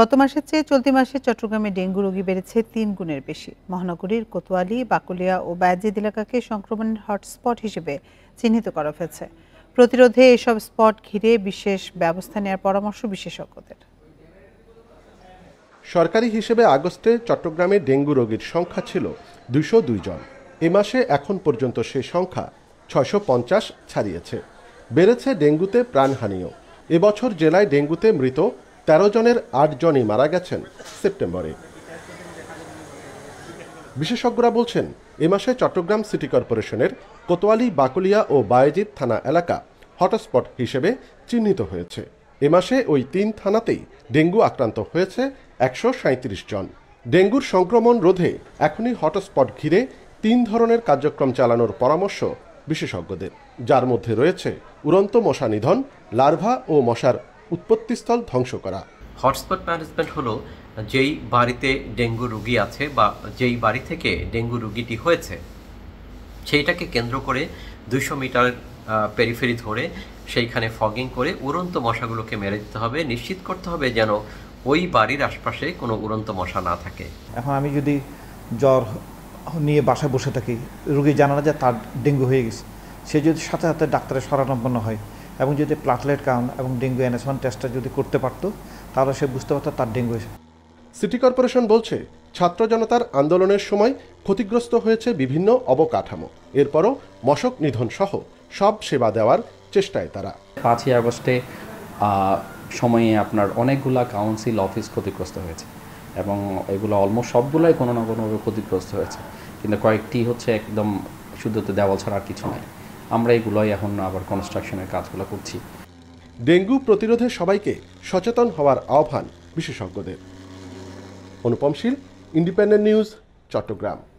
গত মাসের চেয়ে চলতি মাসে চট্টগ্রামে ডেঙ্গু রোগী বেড়েছে তিন গুণের বেশি মহানগরীর কোতোয়ালি বাকুলিয়া ও বায়াজিদ এলাকাকে সংক্রমণের হটস্পট হিসেবে চিহ্নিত করা হয়েছে প্রতিরোধে এসব স্পট ঘিরে বিশেষ ব্যবস্থা নেওয়ার পরামর্শ বিশেষজ্ঞদের সরকারি হিসেবে আগস্টে চট্টগ্রামে ডেঙ্গু রোগীর সংখ্যা ছিল দুশো জন এ মাসে এখন পর্যন্ত সে সংখ্যা ছয়শো পঞ্চাশ ছাড়িয়েছে বেড়েছে ডেঙ্গুতে প্রাণহানিও এবছর জেলায় ডেঙ্গুতে মৃত তেরো জনের আট জনই মারা গেছেন সেপ্টেম্বরে বিশেষজ্ঞরা বলছেন এ মাসে চট্টগ্রাম সিটি কর্পোরেশনের কোতোয়ালি বাকুলিয়া ও বায়েজিৎ থানা এলাকা হটস্পট হিসেবে চিহ্নিত হয়েছে এ মাসে ওই তিন থানাতেই ডেঙ্গু আক্রান্ত হয়েছে একশো জন ডেঙ্গুর সংক্রমণ রোধে এখনই হটস্পট ঘিরে তিন ধরনের কার্যক্রম চালানোর পরামর্শ বিশেষজ্ঞদের যার মধ্যে রয়েছে উড়ন্ত মশা নিধন লার্ভা ও মশার উৎপত্তিস্থল ধ্বংস করা হটস্পট ম্যানেজমেন্ট হলো যেই বাড়িতে ডেঙ্গু রুগী আছে বা যেই বাড়ি থেকে ডেঙ্গু রুগীটি হয়েছে সেইটাকে কেন্দ্র করে দুইশো মিটার পেরিফেরি ধরে সেইখানে ফগিং করে উড়ন্ত মশাগুলোকে মেরে দিতে হবে নিশ্চিত করতে হবে যেন ওই বাড়ির আশপাশে কোনো উড়ন্ত মশা না থাকে এখন আমি যদি জ্বর নিয়ে বাসায় বসে থাকি রুগী জানা না যে তার ডেঙ্গু হয়ে গেছে সে যদি সাথে সাথে ডাক্তারের সরানম্পন্ন হয় এবং যদি প্লাটলেট কাউন্ট এবং ডেঙ্গু এনএসওয়ান টেস্টটা যদি করতে পারত তাহলে সে বুঝতে পারতো তার ডেঙ্গু হয়েছে সিটি কর্পোরেশন বলছে ছাত্র জনতার আন্দোলনের সময় ক্ষতিগ্রস্ত হয়েছে বিভিন্ন অবকাঠামো এরপরও মশক নিধন সহ সব সেবা দেওয়ার চেষ্টায় তারা পাঁচই আগস্টে সময়ে আপনার অনেকগুলা কাউন্সিল অফিস ক্ষতিগ্রস্ত হয়েছে এবং এগুলো অলমোস্ট সবগুলাই কোনো না কোনোভাবে ক্ষতিগ্রস্ত হয়েছে কিন্তু কয়েকটি হচ্ছে একদম শুধু তো দেওয়াল ছাড়া আর কিছু নাই আমরা এগুলোই এখন আবার কনস্ট্রাকশনের কাজগুলো করছি ডেঙ্গু প্রতিরোধে সবাইকে সচেতন হওয়ার আহ্বান বিশেষজ্ঞদের অনুপমশীল ইন্ডিপেন্ডেন্ট নিউজ চট্টগ্রাম